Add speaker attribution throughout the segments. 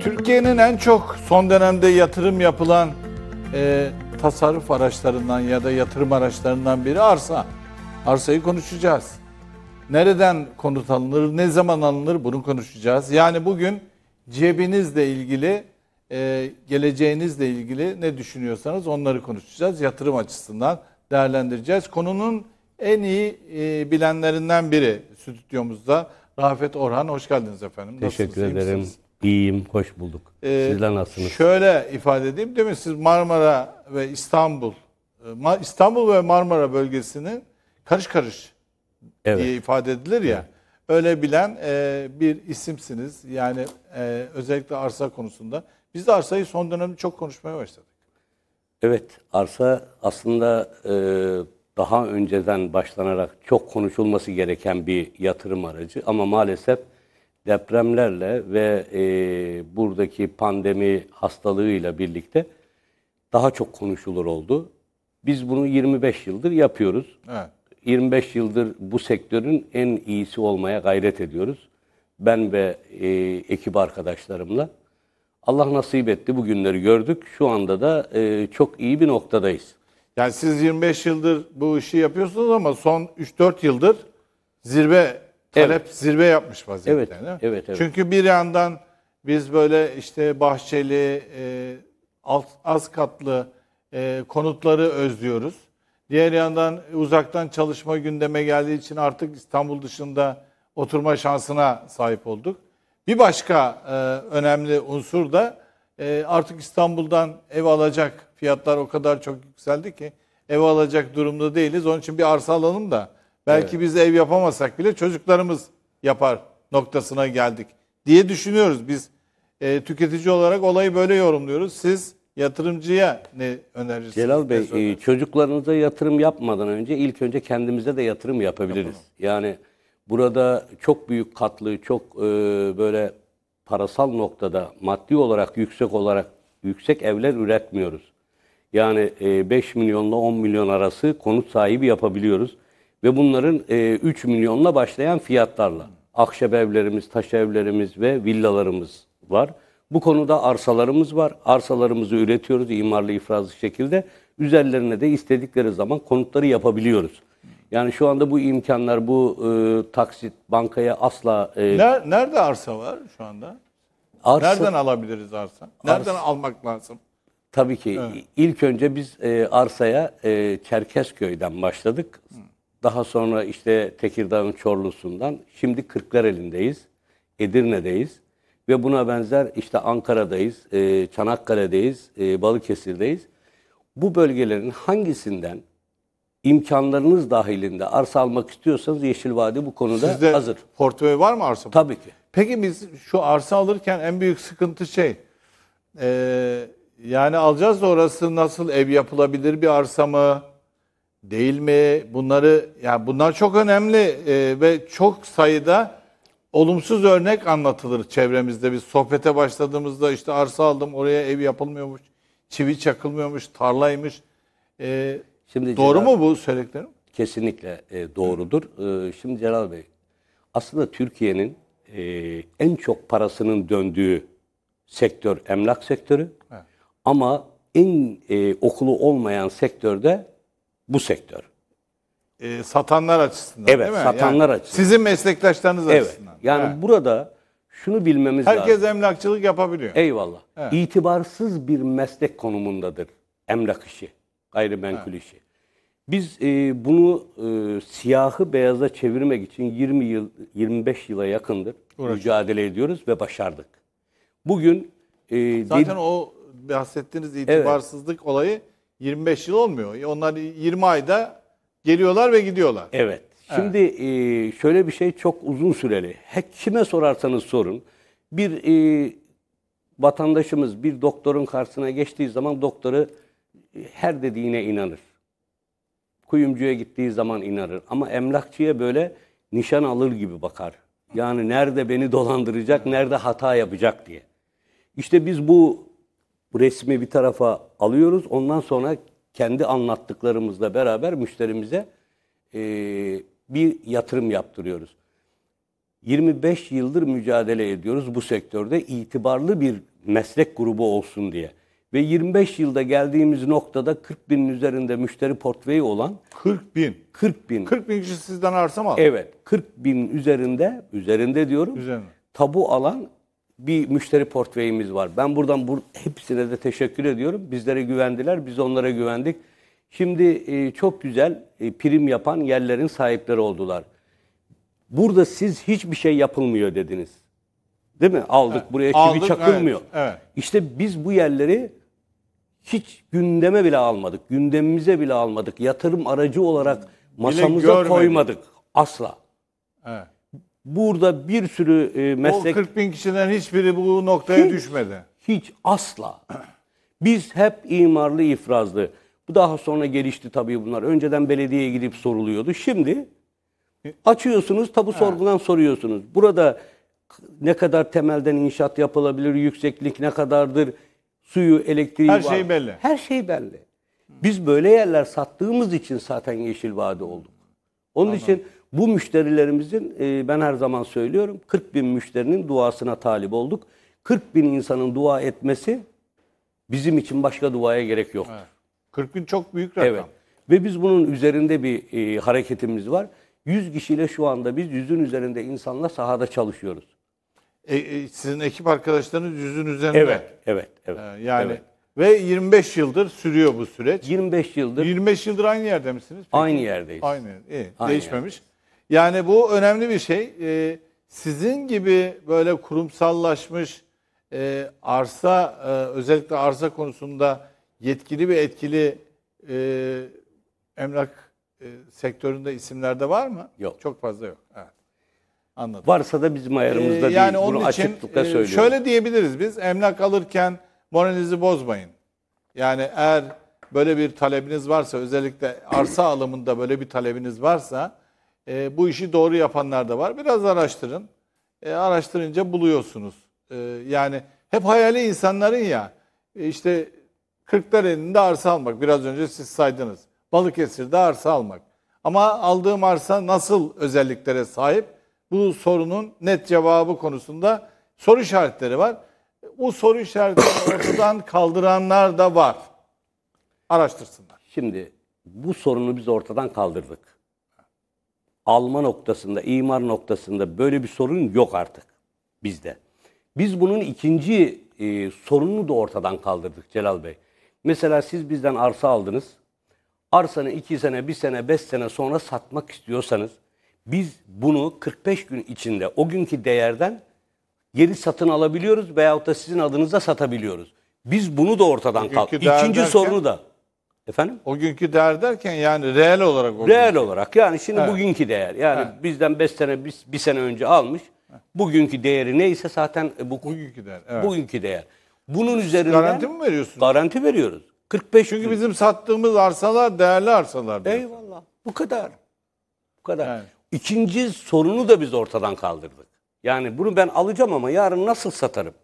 Speaker 1: Türkiye'nin en çok son dönemde yatırım yapılan e, tasarruf araçlarından ya da yatırım araçlarından biri arsa. Arsayı konuşacağız. Nereden konut alınır, ne zaman alınır bunu konuşacağız. Yani bugün cebinizle ilgili, e, geleceğinizle ilgili ne düşünüyorsanız onları konuşacağız. Yatırım açısından değerlendireceğiz. Konunun en iyi e, bilenlerinden biri stüdyomuzda. Rafet Orhan hoş geldiniz efendim. Teşekkür Nasılsınız, ederim. Misiniz?
Speaker 2: İyiyim, hoş bulduk. Ee, nasılsınız?
Speaker 1: Şöyle ifade edeyim değil mi? Siz Marmara ve İstanbul, e, İstanbul ve Marmara bölgesinin karış karış evet. diye ifade edilir ya. Evet. Öyle bilen e, bir isimsiniz. Yani e, özellikle arsa konusunda. Biz de arsayı son dönemde çok konuşmaya başladık.
Speaker 2: Evet, arsa aslında e, daha önceden başlanarak çok konuşulması gereken bir yatırım aracı ama maalesef depremlerle ve e, buradaki pandemi hastalığıyla birlikte daha çok konuşulur oldu. Biz bunu 25 yıldır yapıyoruz. Evet. 25 yıldır bu sektörün en iyisi olmaya gayret ediyoruz. Ben ve e, ekip arkadaşlarımla. Allah nasip etti bu günleri gördük. Şu anda
Speaker 1: da e, çok iyi bir noktadayız. Yani siz 25 yıldır bu işi yapıyorsunuz ama son 3-4 yıldır zirve talep evet. zirve yapmış vaziyette. Evet, değil mi? evet, evet. Çünkü bir yandan biz böyle işte bahçeli, e, alt, az katlı e, konutları özlüyoruz. Diğer yandan uzaktan çalışma gündeme geldiği için artık İstanbul dışında oturma şansına sahip olduk. Bir başka e, önemli unsur da e, artık İstanbul'dan ev alacak fiyatlar o kadar çok yükseldi ki ev alacak durumda değiliz. Onun için bir arsa alalım da belki evet. biz ev yapamasak bile çocuklarımız yapar noktasına geldik diye düşünüyoruz. Biz e, tüketici olarak olayı böyle yorumluyoruz. Siz yatırımcıya ne önerirsiniz? Celal
Speaker 2: Bey e, çocuklarınıza yatırım yapmadan önce ilk önce kendimize de yatırım yapabiliriz. Yapalım. Yani burada çok büyük katlı, çok e, böyle parasal noktada maddi olarak yüksek olarak yüksek evler üretmiyoruz. Yani 5 e, milyonla 10 milyon arası konut sahibi yapabiliyoruz. Ve bunların 3 e, milyonla başlayan fiyatlarla. Akşep evlerimiz, taş evlerimiz ve villalarımız var. Bu konuda arsalarımız var. Arsalarımızı üretiyoruz imarlı ifrazlı şekilde. Üzerlerine de istedikleri zaman konutları yapabiliyoruz. Yani şu anda bu imkanlar, bu e, taksit bankaya asla... E,
Speaker 1: nerede arsa var şu anda? Arsa, Nereden alabiliriz arsa? Nereden arsa, almak lazım?
Speaker 2: Tabii ki evet. ilk önce biz e, arsaya e, Çerkezköy'den başladık. Daha sonra işte Tekirdağ'ın Çorlu'sundan. Şimdi kırklar elindeyiz, Edirne'deyiz. Ve buna benzer işte Ankara'dayız, e, Çanakkale'deyiz, e, Balıkesir'deyiz. Bu bölgelerin hangisinden imkanlarınız dahilinde
Speaker 1: arsa almak istiyorsanız Yeşil Vadi bu konuda Sizde hazır. portföy var mı arsa? Tabii ki. Peki biz şu arsa alırken en büyük sıkıntı şey, e, yani alacağız da orası nasıl ev yapılabilir bir arsa mı, değil mi? Bunları, yani bunlar çok önemli e, ve çok sayıda olumsuz örnek anlatılır çevremizde. Biz sohbete başladığımızda işte arsa aldım, oraya ev yapılmıyormuş, çivi çakılmıyormuş, tarlaymış. E, Şimdi doğru Celal, mu bu söylediklerim?
Speaker 2: Kesinlikle e, doğrudur. E, şimdi Celal Bey, aslında Türkiye'nin e, en çok parasının döndüğü sektör emlak sektörü. Evet. Ama en e, okulu olmayan sektör de bu sektör.
Speaker 1: E, satanlar açısından evet, değil mi? satanlar yani açısından. Sizin
Speaker 2: meslektaşlarınız evet. açısından. Yani evet. burada şunu bilmemiz Herkes lazım. Herkes
Speaker 1: emlakçılık yapabiliyor.
Speaker 2: Eyvallah. Evet. İtibarsız bir meslek konumundadır emlak işi, gayrimenkul evet. işi. Biz e, bunu e, siyahı beyaza çevirmek için 20 yıl 25 yıla yakındır Uğraştık. mücadele
Speaker 1: ediyoruz ve başardık. Bugün e, zaten o bahsettiğiniz itibarsızlık evet. olayı 25 yıl olmuyor. Onlar 20 ayda geliyorlar ve gidiyorlar. Evet. Şimdi evet. E, şöyle bir şey çok uzun süreli. He, kime sorarsanız
Speaker 2: sorun. Bir e, vatandaşımız bir doktorun karşısına geçtiği zaman doktoru e, her dediğine inanır kuyumcuya gittiği zaman inanır. Ama emlakçıya böyle nişan alır gibi bakar. Yani nerede beni dolandıracak, nerede hata yapacak diye. İşte biz bu resmi bir tarafa alıyoruz. Ondan sonra kendi anlattıklarımızla beraber müşterimize e, bir yatırım yaptırıyoruz. 25 yıldır mücadele ediyoruz bu sektörde itibarlı bir meslek grubu olsun diye. Ve 25 yılda geldiğimiz noktada 40 binin üzerinde müşteri portföyü olan 40 bin. 40 bin. 40 bin kişi sizden arsa mı aldı? Evet. 40 bin üzerinde, üzerinde diyorum. Üzerinde. Tabu alan bir müşteri portföyümüz var. Ben buradan bur hepsine de teşekkür ediyorum. Bizlere güvendiler, biz onlara güvendik. Şimdi e, çok güzel e, prim yapan yerlerin sahipleri oldular. Burada siz hiçbir şey yapılmıyor dediniz. Değil mi? Aldık evet. buraya Aldık, çakılmıyor. Evet, evet. İşte biz bu yerleri hiç gündeme bile almadık. Gündemimize bile almadık. Yatırım aracı olarak masamıza koymadık.
Speaker 1: Asla. Evet. Burada bir sürü e, meslek... O 40 bin kişiden hiçbiri bu noktaya hiç, düşmedi. Hiç asla. Biz hep
Speaker 2: imarlı ifrazlı. Bu daha sonra gelişti tabii bunlar. Önceden belediyeye gidip soruluyordu. Şimdi açıyorsunuz tabu sorgudan soruyorsunuz. Burada ne kadar temelden inşaat yapılabilir, yükseklik ne kadardır, suyu, elektriği her var. Her şey belli. Her şey belli. Biz böyle yerler sattığımız için zaten Yeşil Vade olduk. Onun Anladım. için bu müşterilerimizin e, ben her zaman söylüyorum 40 bin müşterinin duasına talip olduk. 40 bin insanın dua etmesi bizim için başka duaya gerek yok. Evet. 40 bin çok büyük rakam. Evet. Ve biz bunun üzerinde bir e, hareketimiz var. 100 kişiyle şu anda biz yüzün üzerinde insanla sahada çalışıyoruz.
Speaker 1: E, e, sizin ekip arkadaşlarınız yüzün üzerinde. Evet, evet, evet. Ee, yani evet. ve 25 yıldır sürüyor bu süreç. 25 yıldır. 25 yıldır aynı yerde misiniz? Peki. Aynı yerdeyiz. Aynı. İyi, aynı değişmemiş. Yerde. Yani bu önemli bir şey. Ee, sizin gibi böyle kurumsallaşmış e, arsa e, özellikle arsa konusunda yetkili ve etkili e, emlak e, sektöründe isimlerde var mı? Yok. Çok fazla yok. Evet. Anladım. Varsa da bizim ayarımızda ee, yani değil. Onun Bunu için, açıklıkla e, söylüyorum. Şöyle diyebiliriz biz. Emlak alırken moralinizi bozmayın. Yani eğer böyle bir talebiniz varsa özellikle arsa alımında böyle bir talebiniz varsa e, bu işi doğru yapanlar da var. Biraz araştırın. E, araştırınca buluyorsunuz. E, yani hep hayali insanların ya e, işte 40 Kırklareli'nde arsa almak. Biraz önce siz saydınız. Balıkesir'de arsa almak. Ama aldığım arsa nasıl özelliklere sahip? bu sorunun net cevabı konusunda soru işaretleri var. Bu soru işaretlerini ortadan kaldıranlar da var. Araştırsınlar. Şimdi bu sorunu biz ortadan kaldırdık.
Speaker 2: Alma noktasında, imar noktasında böyle bir sorun yok artık bizde. Biz bunun ikinci e, sorununu da ortadan kaldırdık Celal Bey. Mesela siz bizden arsa aldınız. Arsanı iki sene, bir sene, beş sene sonra satmak istiyorsanız biz bunu 45 gün içinde o günkü değerden geri satın alabiliyoruz veyahut da sizin adınıza satabiliyoruz. Biz bunu da ortadan kalk. İkinci derken, sorunu da. Efendim? O günkü değer derken yani reel olarak. O reel günkü. olarak yani şimdi evet. bugünkü değer. Yani evet. bizden 5 sene, bir, bir sene önce almış. Bugünkü değeri neyse zaten e, bu bugünkü değer. Evet. Bugünkü
Speaker 1: değer. Bunun üzerinden garanti mi veriyorsunuz? Garanti veriyoruz. 45 Çünkü gün. bizim sattığımız arsalar değerli arsalar. Eyvallah.
Speaker 2: Bu kadar. Bu kadar. Yani. İkinci sorunu da biz ortadan kaldırdık. Yani bunu ben alacağım ama yarın nasıl satarım?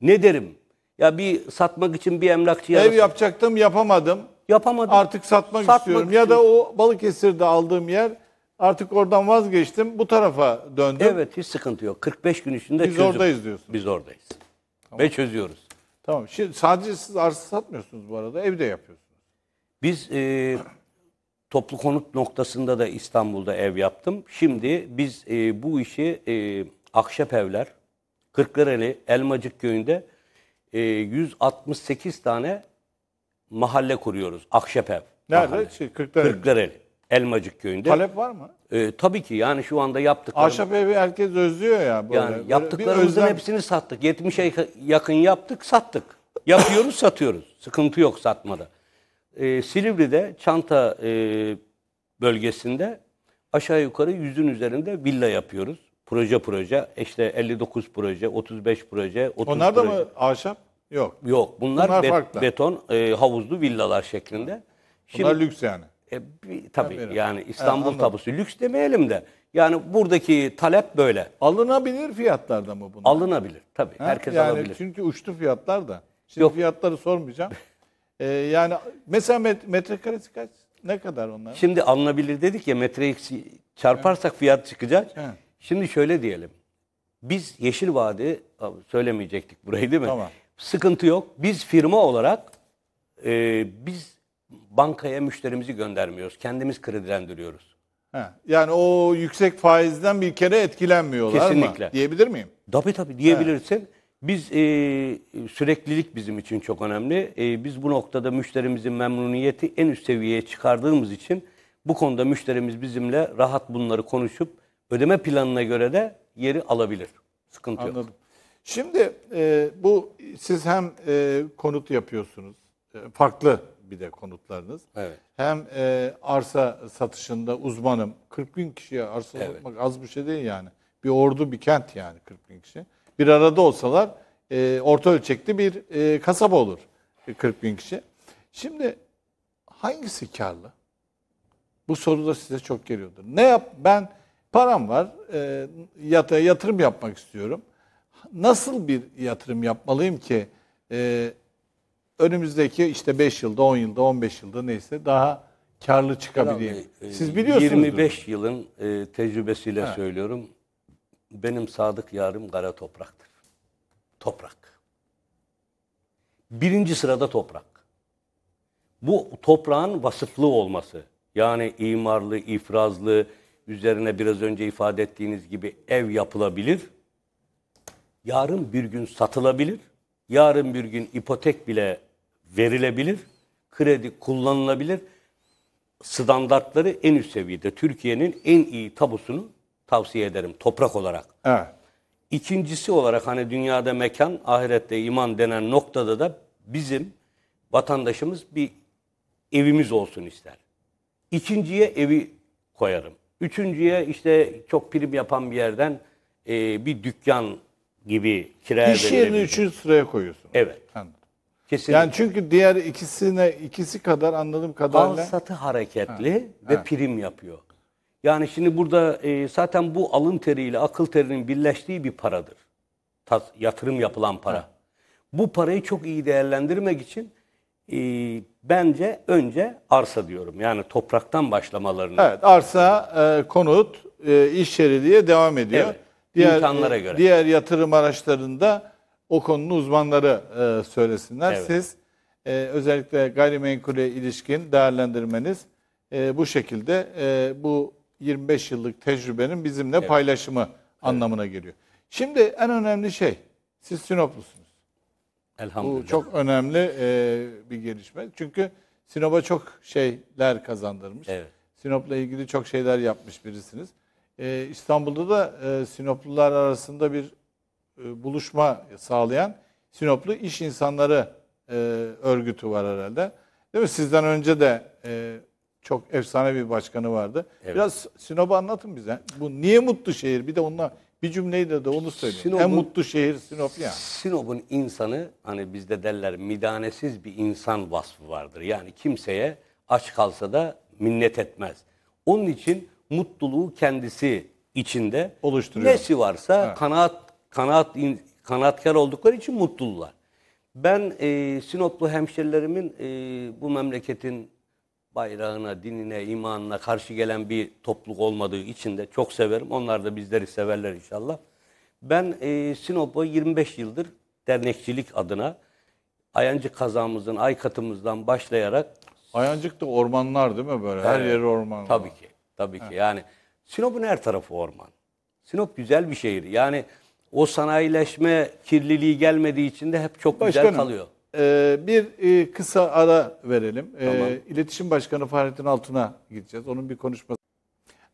Speaker 2: Ne derim? Ya bir satmak için bir emlakçıya... Ev
Speaker 1: yapacaktım yapamadım. Yapamadım. Artık satmak, satmak istiyorum. Için. Ya da o Balıkesir'de aldığım yer artık oradan vazgeçtim bu tarafa döndüm. Evet hiç sıkıntı yok. 45 gün içinde çözüyoruz. Biz çözüm. oradayız
Speaker 2: diyorsunuz. Biz oradayız. Tamam. Ve çözüyoruz.
Speaker 1: Tamam. Şimdi sadece siz arsa satmıyorsunuz bu arada. Evde yapıyorsunuz. Biz e, Toplu konut noktasında da
Speaker 2: İstanbul'da ev yaptım. Şimdi biz e, bu işi e, Akşep Evler, Kırklareli, Elmacık Köyü'nde e, 168 tane mahalle kuruyoruz. Akşep Ev. Nerede? Mahalle. Şey, Kırklareli. Kırklareli. Elmacık Köyü'nde. Talep var mı? E, tabii ki yani şu anda yaptıklarımız... Ahşap
Speaker 1: evi herkes özlüyor ya. Böyle. Yani böyle yaptıklarımızın özlem...
Speaker 2: hepsini sattık. 70'e yakın yaptık, sattık. Yapıyoruz, satıyoruz. Sıkıntı yok satmada. E, Silivri'de çanta e, bölgesinde aşağı yukarı yüzün üzerinde villa yapıyoruz. Proje proje işte 59 proje, 35 proje, 30 Onlar da proje. mı ahşap? Yok. Yok. Bunlar, Bunlar be- beton e, havuzlu villalar şeklinde. Şimdi, Bunlar lüks yani. E, bir, tabii Tabii. yani İstanbul anladım. tabusu. Lüks demeyelim de. Yani buradaki talep böyle. Alınabilir fiyatlarda mı bunlar? Alınabilir tabii. Ha? Herkes yani alabilir.
Speaker 1: Çünkü uçtu fiyatlar da. Şimdi Yok. fiyatları sormayacağım. Ee, yani mesela met, metrekaresi kaç? Ne kadar onlar?
Speaker 2: Şimdi alınabilir dedik ya metre çarparsak evet. fiyat çıkacak. Evet. Şimdi şöyle diyelim. Biz Yeşil Vadi söylemeyecektik burayı değil mi? Tamam. Sıkıntı yok. Biz firma olarak e, biz bankaya müşterimizi göndermiyoruz. Kendimiz kredilendiriyoruz.
Speaker 1: He, yani o yüksek faizden bir kere etkilenmiyorlar Kesinlikle. mı? Diyebilir miyim? Tabii tabii diyebilirsin.
Speaker 2: He. Biz e, süreklilik bizim için çok önemli. E, biz bu noktada müşterimizin memnuniyeti en üst seviyeye çıkardığımız için bu konuda müşterimiz bizimle rahat bunları konuşup ödeme planına göre de yeri alabilir. Sıkıntı Anladım. yok.
Speaker 1: Şimdi e, bu siz hem e, konut yapıyorsunuz, e, farklı bir de konutlarınız. Evet. Hem e, arsa satışında uzmanım. 40 bin kişiye arsa evet. satmak az bir şey değil yani. Bir ordu bir kent yani 40 bin kişi bir arada olsalar e, orta ölçekli bir e, kasaba olur. 40 e, bin kişi. Şimdi hangisi karlı? Bu soru da size çok geliyordur. Ne yap? Ben param var, e, yat yatırım yapmak istiyorum. Nasıl bir yatırım yapmalıyım ki e, önümüzdeki işte 5 yılda, 10 yılda, 15 yılda neyse daha karlı çıkabileyim? E, Siz biliyorsunuz. 25
Speaker 2: yılın e, tecrübesiyle ha. söylüyorum benim sadık yarım kara topraktır. Toprak. Birinci sırada toprak. Bu toprağın vasıflı olması. Yani imarlı, ifrazlı, üzerine biraz önce ifade ettiğiniz gibi ev yapılabilir. Yarın bir gün satılabilir. Yarın bir gün ipotek bile verilebilir. Kredi kullanılabilir. Standartları en üst seviyede. Türkiye'nin en iyi tabusunu tavsiye ederim toprak olarak. Evet. İkincisi olarak hani dünyada mekan, ahirette iman denen noktada da bizim vatandaşımız bir evimiz olsun ister. İkinciye evi koyarım. Üçüncüye işte çok prim yapan bir yerden e, bir dükkan gibi kiraya İş yerini üçüncü
Speaker 1: sıraya koyuyorsun.
Speaker 2: Evet. Anladım.
Speaker 1: Kesinlikle. Yani çünkü diğer ikisine ikisi kadar anladığım kadarıyla. Al satı
Speaker 2: hareketli ha. ve ha. prim yapıyor. Yani şimdi burada e, zaten bu alın teriyle akıl terinin birleştiği bir paradır. Tas, yatırım yapılan para. Ha. Bu parayı çok iyi değerlendirmek için e, bence önce arsa diyorum. Yani topraktan başlamalarını. Evet
Speaker 1: arsa, e, konut, e, iş yeri diye devam ediyor. Evet, diğer, imkanlara e, göre. Diğer yatırım araçlarında o konunun uzmanları e, söylesinler. Evet. Siz e, özellikle gayrimenkule ilişkin değerlendirmeniz e, bu şekilde e, bu 25 yıllık tecrübenin bizimle evet. paylaşımı evet. anlamına geliyor. Şimdi en önemli şey, siz Sinoplusunuz. Elhamdülillah. Bu çok önemli e, bir gelişme. Çünkü Sinop'a çok şeyler kazandırmış. Evet. Sinop'la ilgili çok şeyler yapmış birisiniz. E, İstanbul'da da e, Sinoplular arasında bir e, buluşma sağlayan Sinoplu İş İnsanları e, Örgütü var herhalde. Değil mi? Sizden önce de e, çok efsane bir başkanı vardı. Evet. Biraz Sinop'u anlatın bize. Bu niye mutlu şehir? Bir de onunla bir cümleyi de, de onu söyleyin. Sinop'un, en mutlu şehir
Speaker 2: Sinop ya. Sinop'un insanı hani bizde derler midanesiz bir insan vasfı vardır. Yani kimseye aç kalsa da minnet etmez. Onun için mutluluğu kendisi içinde oluşturuyor. Nesi varsa evet. kanaat kanaat kanaatkar oldukları için mutlular. Ben e, Sinoplu hemşerilerimin e, bu memleketin bayrağına, dinine, imanına karşı gelen bir topluluk olmadığı için de çok severim. Onlar da bizleri severler inşallah. Ben e, Sinop'a 25 yıldır dernekçilik adına Ayancık kazamızın, Aykat'ımızdan başlayarak...
Speaker 1: Ayancık da ormanlar değil mi
Speaker 2: böyle? Her evet, yeri orman. Tabii ki. Tabii ki. Yani Sinop'un her tarafı orman. Sinop güzel bir şehir. Yani o sanayileşme
Speaker 1: kirliliği gelmediği için de hep çok Başkanım, güzel kalıyor. Ee, bir e, kısa ara verelim. Ee, Tamam. İletişim Başkanı Fahrettin Altun'a gideceğiz. Onun bir konuşması.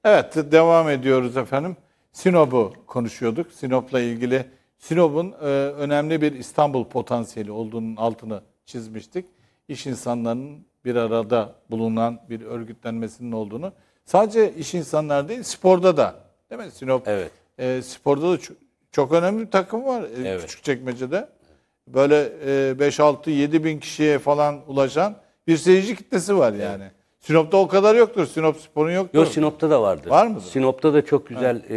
Speaker 1: Evet devam ediyoruz efendim. Sinop'u konuşuyorduk. Sinop'la ilgili Sinop'un e, önemli bir İstanbul potansiyeli olduğunun altını çizmiştik. İş insanlarının bir arada bulunan bir örgütlenmesinin olduğunu. Sadece iş insanları değil sporda da değil mi Sinop? Evet. E, sporda da çok, çok önemli bir takım var. Evet. Evet. Küçükçekmece'de böyle 5-6-7 e, bin kişiye falan ulaşan bir seyirci kitlesi var yani. Evet. Sinop'ta o kadar yoktur. Sinop Spor'un yoktur. Yok Sinop'ta da
Speaker 2: vardır. Var mı? Sinop'ta da çok güzel e,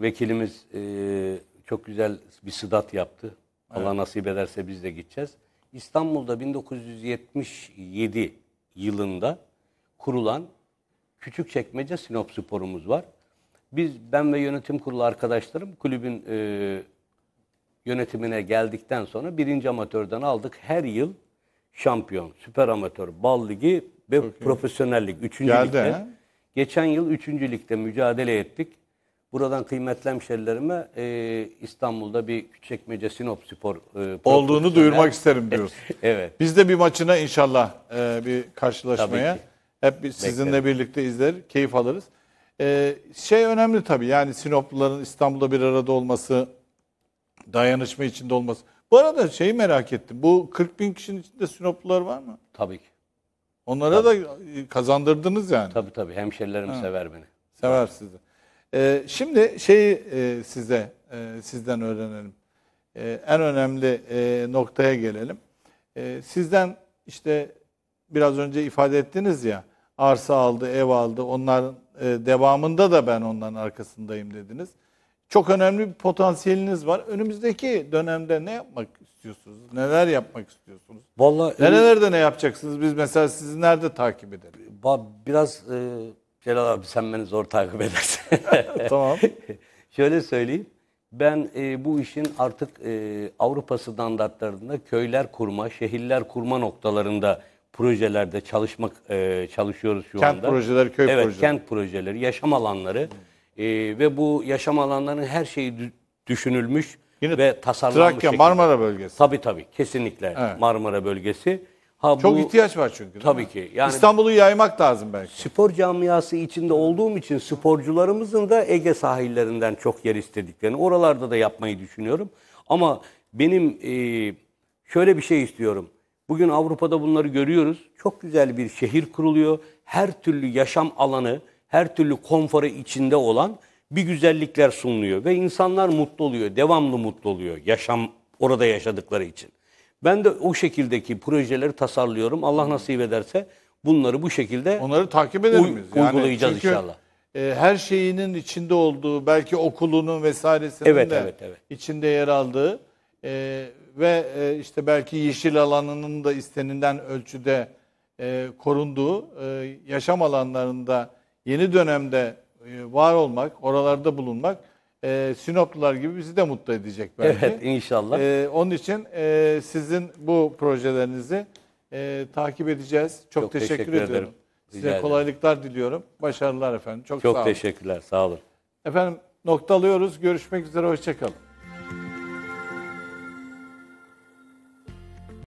Speaker 2: vekilimiz e, çok güzel bir sıdat yaptı. Evet. Allah nasip ederse biz de gideceğiz. İstanbul'da 1977 yılında kurulan küçük çekmece Sinop Spor'umuz var. Biz, ben ve yönetim kurulu arkadaşlarım kulübün e, yönetimine geldikten sonra birinci amatörden aldık. Her yıl şampiyon, süper amatör, bal ligi ve Çok profesyonel Üçüncü Geldi, ligde. He? Geçen yıl üçüncü ligde mücadele ettik. Buradan kıymetli hemşerilerime e, İstanbul'da bir Küçükçekmece Sinop Spor e, olduğunu duyurmak
Speaker 1: isterim diyoruz. evet. Biz de bir maçına inşallah e, bir karşılaşmaya hep biz sizinle Beklerim. birlikte izler, keyif alırız. E, şey önemli tabii yani Sinopluların İstanbul'da bir arada olması, Dayanışma içinde olması. Bu arada şeyi merak ettim. Bu 40 bin kişinin içinde Sinoplular var mı? Tabii ki. Onlara tabii. da kazandırdınız yani. Tabii tabii. Hemşerilerim ha. sever beni. Sever sizi. Ee, şimdi şeyi e, size, e, sizden öğrenelim. E, en önemli e, noktaya gelelim. E, sizden işte biraz önce ifade ettiniz ya, arsa aldı, ev aldı. Onların e, devamında da ben onların arkasındayım dediniz. Çok önemli bir potansiyeliniz var. Önümüzdeki dönemde ne yapmak istiyorsunuz? Neler yapmak istiyorsunuz? Vallahi e, Nerelerde ne yapacaksınız? Biz mesela sizi nerede takip edelim? ba- biraz e, abi sen beni zor takip
Speaker 2: edersin. Tamam. Şöyle söyleyeyim. Ben e, bu işin artık e, Avrupa standartlarında köyler kurma, şehirler kurma noktalarında projelerde çalışmak e, çalışıyoruz şu Kent anda. projeleri, köy evet, projeleri. kent projeleri, yaşam alanları. E, ve bu yaşam alanlarının her şeyi düşünülmüş Yine ve tasarlanmış Trakya, şekilde. Marmara bölgesi. Tabii tabii kesinlikle evet. Marmara bölgesi. Ha, Çok bu, ihtiyaç var çünkü. Tabii ki. Yani İstanbul'u yaymak lazım belki. Spor camiası içinde olduğum için sporcularımızın da Ege sahillerinden çok yer istediklerini oralarda da yapmayı düşünüyorum. Ama benim e, şöyle bir şey istiyorum. Bugün Avrupa'da bunları görüyoruz. Çok güzel bir şehir kuruluyor. Her türlü yaşam alanı, her türlü konforu içinde olan bir güzellikler sunuluyor ve insanlar mutlu oluyor, devamlı mutlu oluyor yaşam orada yaşadıkları için. Ben de o şekildeki projeleri tasarlıyorum. Allah nasip ederse bunları bu şekilde onları takip ederiz. Yani uygulayacağız çünkü, inşallah.
Speaker 1: E, her şeyinin içinde olduğu, belki okulunun vesairesinin evet, de evet, evet. içinde yer aldığı e, ve e, işte belki yeşil alanının da istenilen ölçüde e, korunduğu e, yaşam alanlarında yeni dönemde e, var olmak, oralarda bulunmak e, Sinoplular gibi bizi de mutlu edecek belki. Evet inşallah. E, onun için e, sizin bu projelerinizi e, takip edeceğiz. Çok, Çok teşekkür, teşekkür ediyorum. Ederim. Rica Size ederim. kolaylıklar diliyorum. Başarılar efendim. Çok, Çok sağ olun. teşekkürler. Sağ olun. Efendim noktalıyoruz. Görüşmek üzere. Hoşçakalın.